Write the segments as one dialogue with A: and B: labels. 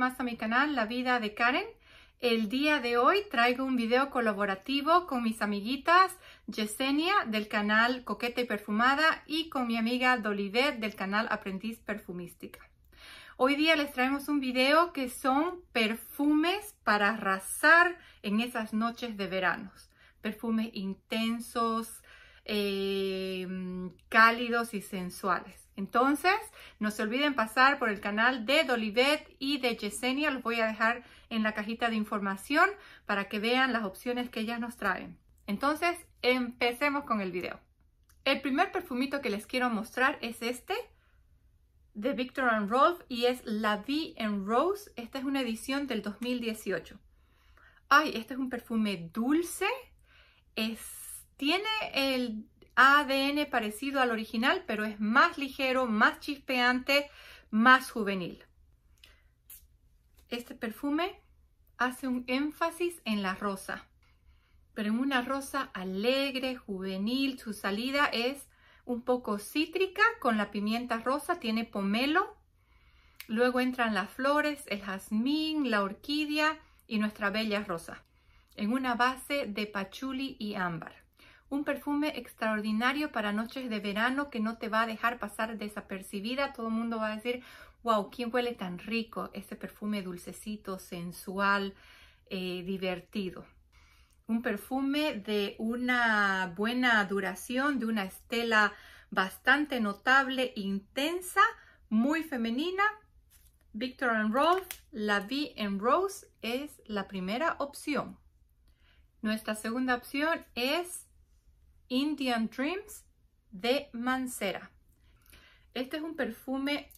A: más a mi canal La Vida de Karen. El día de hoy traigo un video colaborativo con mis amiguitas Yesenia del canal Coqueta y Perfumada y con mi amiga Dolivet del canal Aprendiz Perfumística. Hoy día les traemos un video que son perfumes para arrasar en esas noches de verano. Perfumes intensos, eh, cálidos y sensuales. Entonces, no se olviden pasar por el canal de Dolivet y de Yesenia. Los voy a dejar en la cajita de información para que vean las opciones que ellas nos traen. Entonces, empecemos con el video. El primer perfumito que les quiero mostrar es este de Victor and Rolf y es La Vie en Rose. Esta es una edición del 2018. Ay, este es un perfume dulce. Es, tiene el ADN parecido al original, pero es más ligero, más chispeante, más juvenil. Este perfume hace un énfasis en la rosa, pero en una rosa alegre, juvenil. Su salida es un poco cítrica con la pimienta rosa, tiene pomelo. Luego entran las flores, el jazmín, la orquídea y nuestra bella rosa, en una base de pachuli y ámbar un perfume extraordinario para noches de verano que no te va a dejar pasar desapercibida. Todo el mundo va a decir, wow, ¿quién huele tan rico? Este perfume dulcecito, sensual, eh, divertido. Un perfume de una buena duración, de una estela bastante notable, intensa, muy femenina. Victor and la V en Rose es la primera opción. Nuestra segunda opción es Indian Dreams de Mancera. Este es un perfume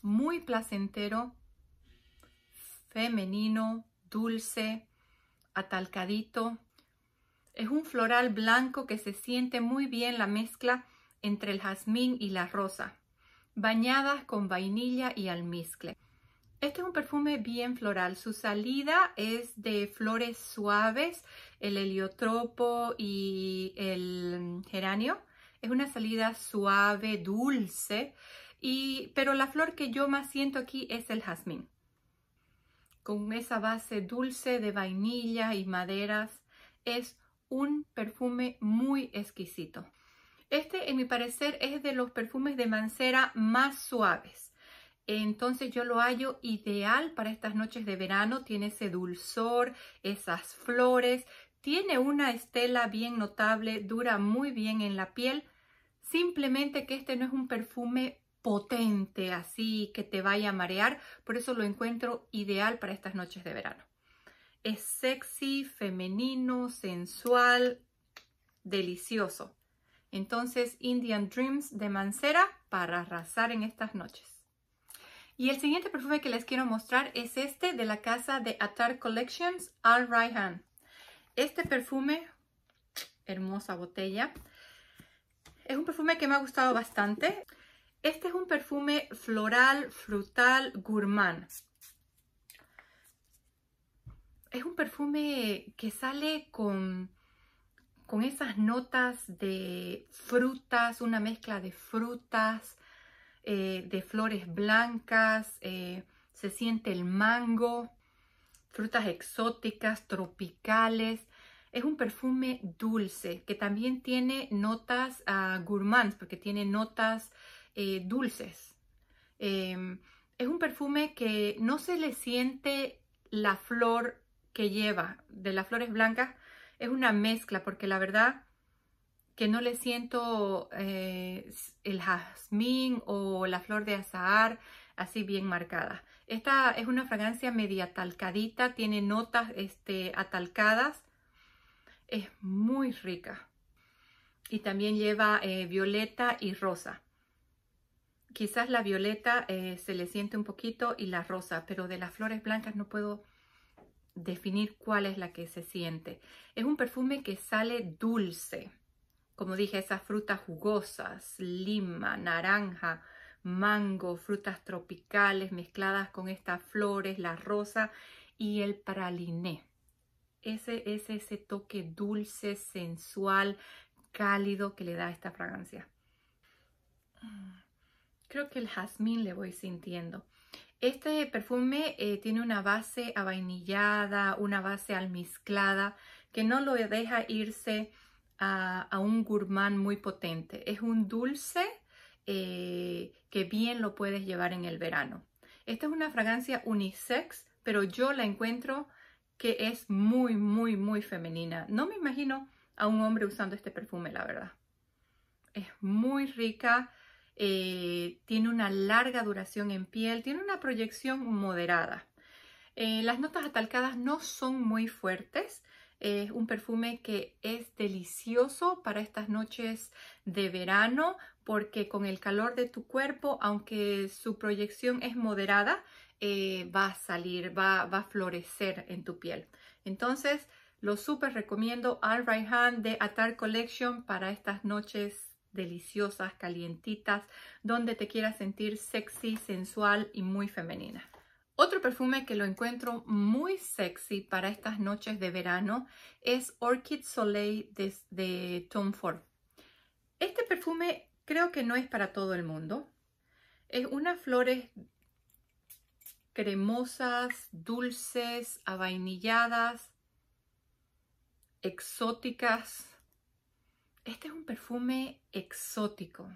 A: muy placentero, femenino, dulce, atalcadito. Es un floral blanco que se siente muy bien la mezcla entre el jazmín y la rosa, bañadas con vainilla y almizcle. Este es un perfume bien floral. Su salida es de flores suaves, el heliotropo y el geranio. Es una salida suave, dulce, y, pero la flor que yo más siento aquí es el jazmín. Con esa base dulce de vainilla y maderas, es un perfume muy exquisito. Este, en mi parecer, es de los perfumes de mancera más suaves. Entonces yo lo hallo ideal para estas noches de verano. Tiene ese dulzor, esas flores, tiene una estela bien notable, dura muy bien en la piel. Simplemente que este no es un perfume potente, así que te vaya a marear. Por eso lo encuentro ideal para estas noches de verano. Es sexy, femenino, sensual, delicioso. Entonces, Indian Dreams de Mancera para arrasar en estas noches. Y el siguiente perfume que les quiero mostrar es este de la casa de Atar Collections Al Raihan. Este perfume, hermosa botella, es un perfume que me ha gustado bastante. Este es un perfume floral, frutal, gourmand. Es un perfume que sale con, con esas notas de frutas, una mezcla de frutas, eh, de flores blancas, eh, se siente el mango, frutas exóticas, tropicales. Es un perfume dulce que también tiene notas a ah, gourmands porque tiene notas eh, dulces. Em, es un perfume que no se le siente la flor que lleva de las flores blancas. Es una mezcla porque la verdad que no le siento eh, el jazmín o la flor de azahar así bien marcada. Esta es una fragancia media talcadita, tiene notas este, atalcadas. Es muy rica. Y también lleva eh, violeta y rosa. Quizás la violeta eh, se le siente un poquito y la rosa, pero de las flores blancas no puedo definir cuál es la que se siente. Es un perfume que sale dulce como dije, esas frutas jugosas, lima, naranja, mango, frutas tropicales mezcladas con estas flores, la rosa y el praliné. Ese es ese toque dulce, sensual, cálido que le da esta fragancia. Creo que el jazmín le voy sintiendo. Este perfume eh, tiene una base avainillada, una base almizclada, que no lo deja irse a, un gourmand muy potente. Es un dulce eh, que bien lo puedes llevar en el verano. Esta es una fragancia unisex, pero yo la encuentro que es muy, muy, muy femenina. No me imagino a un hombre usando este perfume, la verdad. Es muy rica, eh, tiene una larga duración en piel, tiene una proyección moderada. Eh, las notas atalcadas no son muy fuertes, es un perfume que es delicioso para estas noches de verano porque con el calor de tu cuerpo, aunque su proyección es moderada, eh, va a salir, va, a florecer en tu piel. Entonces, lo súper recomiendo Al Hand de Atar Collection para estas noches deliciosas, calientitas, donde te quieras sentir sexy, sensual y muy femenina. Otro perfume que lo encuentro muy sexy para estas noches de verano es Orchid Soleil de, Tom Ford. Este perfume creo que no es para todo el mundo. Es unas flores cremosas, dulces, avainilladas, exóticas. Este es un perfume exótico.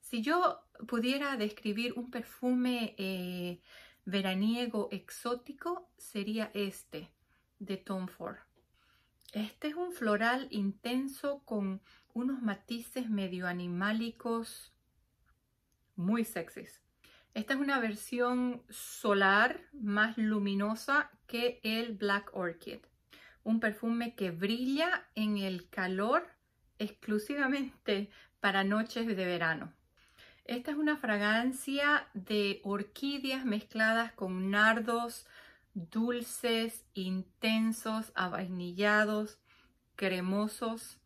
A: Si yo pudiera describir un perfume eh, veraniego exótico sería este de Tom Ford. Este es un floral intenso con unos matices medio animálicos muy sexys. Esta es una versión solar más luminosa que el Black Orchid. Un perfume que brilla en el calor exclusivamente para noches de verano. Esta es una fragancia de orquídeas mezcladas con nardos dulces, intensos, avainillados, cremosos,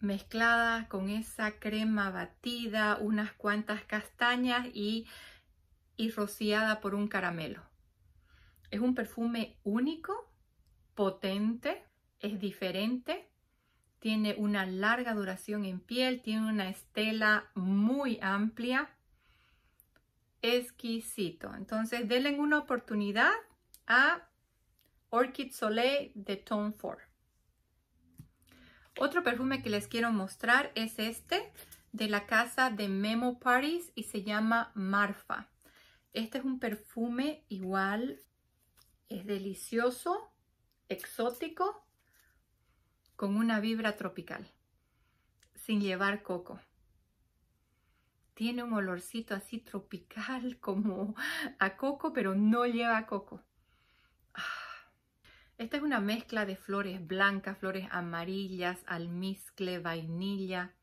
A: mezcladas con esa crema batida, unas cuantas castañas y, y rociada por un caramelo. Es un perfume único, potente, es diferente tiene una larga duración en piel, tiene una estela muy amplia, exquisito. Entonces, denle una oportunidad a Orchid Soleil de Tone 4. Otro perfume que les quiero mostrar es este de la casa de Memo Paris y se llama Marfa. Este es un perfume igual, es delicioso, exótico con una vibra tropical, sin llevar coco. Tiene un olorcito así tropical como a coco, pero no lleva coco. Ah. Esta es una mezcla de flores blancas, flores amarillas, almizcle, vainilla.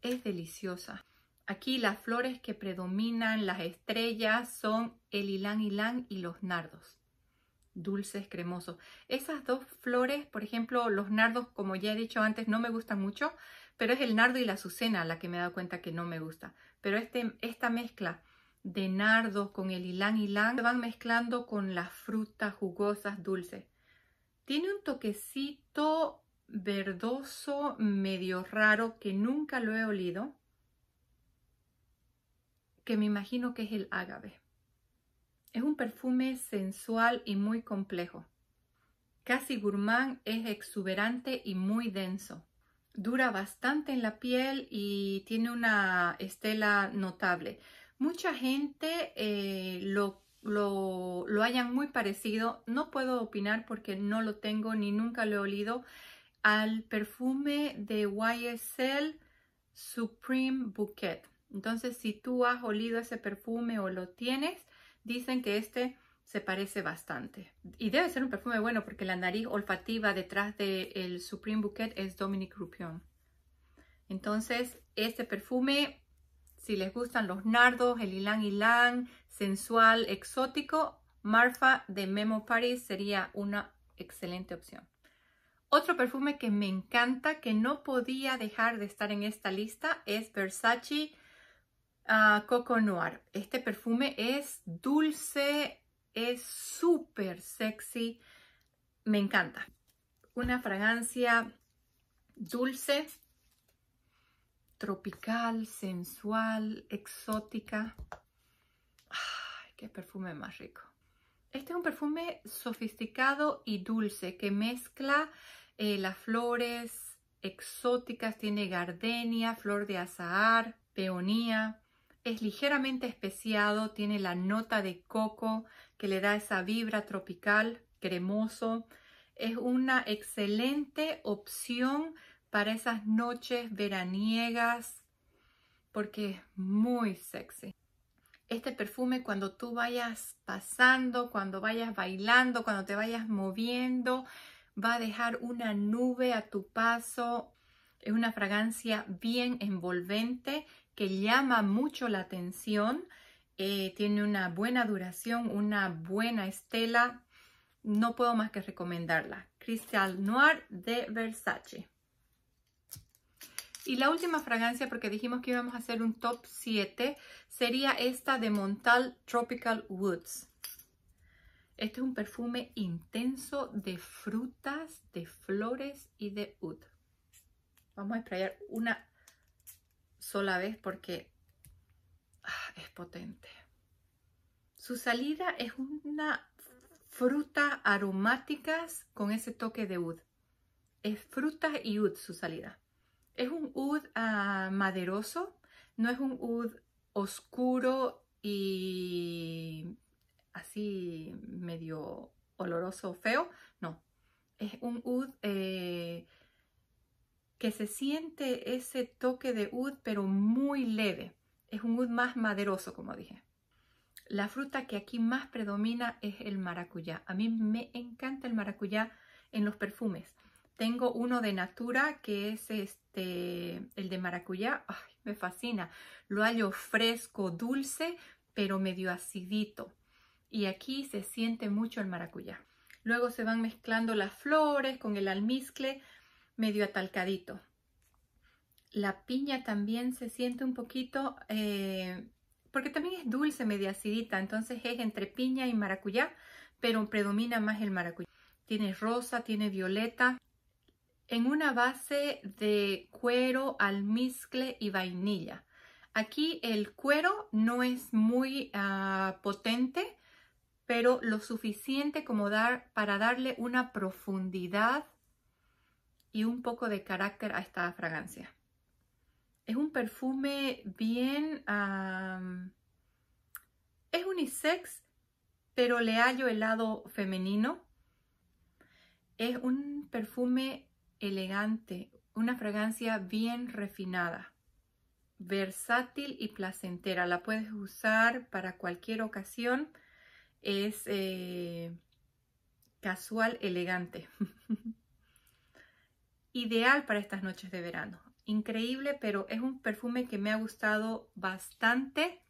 A: Es deliciosa. Aquí las flores que predominan, las estrellas, son el ylang ylang y los nardos dulces, cremosos. Esas dos flores, por ejemplo, los nardos, como ya he dicho antes, no me gustan mucho, pero es el nardo y la azucena la que me he dado cuenta que no me gusta. Pero este, esta mezcla de nardos con el ylang ylang se van mezclando con las frutas jugosas, dulces. Tiene un toquecito verdoso, medio raro, que nunca lo he olido, que me imagino que es el ágave. Es un perfume sensual y muy complejo. Casi gourmand es exuberante y muy denso. Dura bastante en la piel y tiene una estela notable. Mucha gente eh, lo, lo, lo hayan muy parecido. No puedo opinar porque no lo tengo ni nunca lo he olido al perfume de YSL Supreme Bouquet. Entonces, si tú has olido ese perfume o lo tienes, dicen que este se parece bastante. Y debe ser un perfume bueno porque la nariz olfativa detrás del Supreme Bouquet es Dominique Rupion. Entonces, este perfume, si les gustan los nardos, el ylang ylang, sensual, exótico, Marfa de Memo Paris sería una excelente opción. Otro perfume que me encanta, que no podía dejar de estar en esta lista, es Versace Coco Noir. Este perfume es dulce, es súper sexy, me encanta. Una fragancia dulce, tropical, sensual, exótica. ¡Ay, qué perfume más rico! Este es un perfume sofisticado y dulce que mezcla eh, las flores exóticas, tiene gardenia, flor de azahar, peonía, es ligeramente especiado, tiene la nota de coco que le da esa vibra tropical, cremoso. Es una excelente opción para esas noches veraniegas porque es muy sexy. Este perfume cuando tú vayas pasando, cuando vayas bailando, cuando te vayas moviendo, va a dejar una nube a tu paso es una fragancia bien envolvente que llama mucho la atención. Eh, tiene una buena duración, una buena estela. No puedo más que recomendarla. Cristal Noir de Versace. Y la última fragancia, porque dijimos que íbamos a hacer un top 7, sería esta de Montal Tropical Woods. Este es un perfume intenso de frutas, de flores y de oud. Vamos a sprayar una sola vez porque ah, es potente. Su salida es una fruta aromáticas con ese toque de oud. Es fruta y oud su salida. Es un oud ah, maderoso, no es un oud oscuro y así medio oloroso o feo, no. Es un oud eh, que se siente ese toque de oud pero muy leve. Es un oud más maderoso, como dije. La fruta que aquí más predomina es el maracuyá. A mí me encanta el maracuyá en los perfumes. Tengo uno de Natura que es este, el de maracuyá. me fascina. Lo hallo fresco, dulce, pero medio acidito. Y aquí se siente mucho el maracuyá. Luego se van mezclando las flores con el almizcle medio atalcadito. La piña también se siente un poquito, eh, porque también es dulce, medio acidita, entonces es entre piña y maracuyá, pero predomina más el maracuyá. Tiene rosa, tiene violeta, en una base de cuero, almizcle y vainilla. Aquí el cuero no es muy ah, potente, pero lo suficiente como dar, para darle una profundidad y un poco de carácter a esta fragancia. Es un perfume bien... es unisex, pero le hallo el lado femenino. Es un perfume elegante, una fragancia bien refinada, versátil y placentera. La puedes usar para cualquier ocasión. Es eh, casual, elegante. ideal para estas noches de verano. Increíble, pero es un perfume que me ha gustado bastante,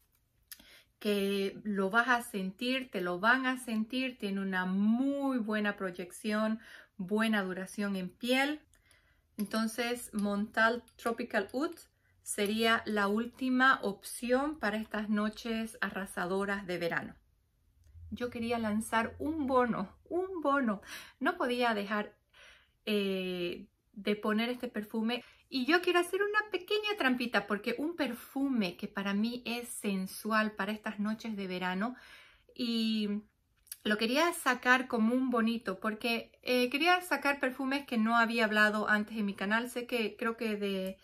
A: que lo vas a sentir, te lo van a sentir, tiene una muy buena proyección, buena duración en piel. Entonces, Montal Tropical Oud sería la última opción para estas noches arrasadoras de verano. Yo quería lanzar un bono, un bono. No podía dejar eh, de poner este perfume y yo quiero hacer una pequeña trampita porque un perfume que para mí es sensual para estas noches de verano y lo quería sacar como un bonito porque eh, quería sacar perfumes que no había hablado antes en mi canal. Sé que creo que de,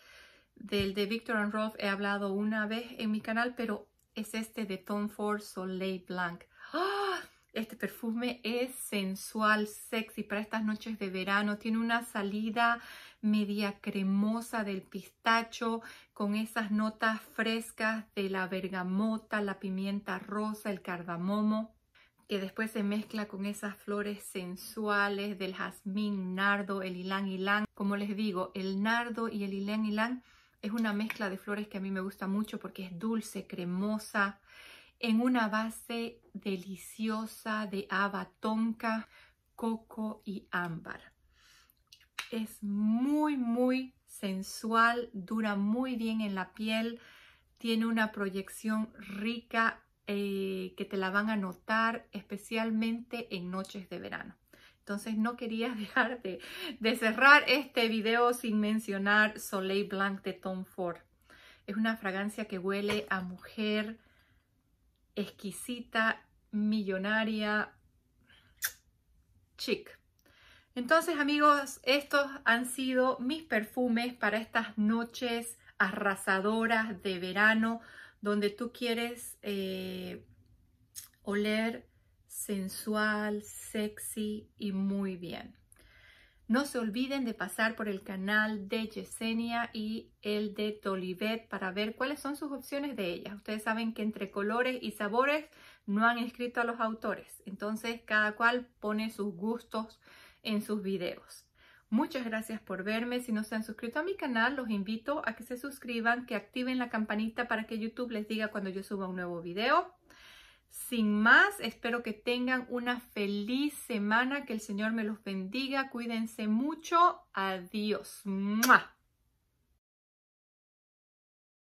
A: del de Victor and Rolf he hablado una vez en mi canal, pero es este de Tom Ford Soleil Blanc. ¡Ah! Este perfume es sensual, sexy para estas noches de verano. Tiene una salida media cremosa del pistacho con esas notas frescas de la bergamota, la pimienta rosa, el cardamomo que después se mezcla con esas flores sensuales del jazmín, nardo, el ilán ilán. Como les digo, el nardo y el ilán ilán es una mezcla de flores que a mí me gusta mucho porque es dulce, cremosa, en una base deliciosa de haba tonka, coco y ámbar. Es muy, muy sensual, dura muy bien en la piel, tiene una proyección rica eh, que te la van a notar especialmente en noches de verano. Entonces no quería dejar de, de cerrar este video sin mencionar Soleil Blanc de Tom Ford. Es una fragancia que huele a mujer, exquisita, millonaria, chic. Entonces amigos, estos han sido mis perfumes para estas noches arrasadoras de verano donde tú quieres eh, oler sensual, sexy y muy bien. No se olviden de pasar por el canal de Yesenia y el de Tolivet para ver cuáles son sus opciones de ellas. Ustedes saben que entre colores y sabores no han escrito a los autores, entonces cada cual pone sus gustos en sus videos. Muchas gracias por verme. Si no se han suscrito a mi canal, los invito a que se suscriban, que activen la campanita para que YouTube les diga cuando yo suba un nuevo video. Sin más, espero que tengan una feliz semana, que el Señor me los bendiga, cuídense mucho, adiós.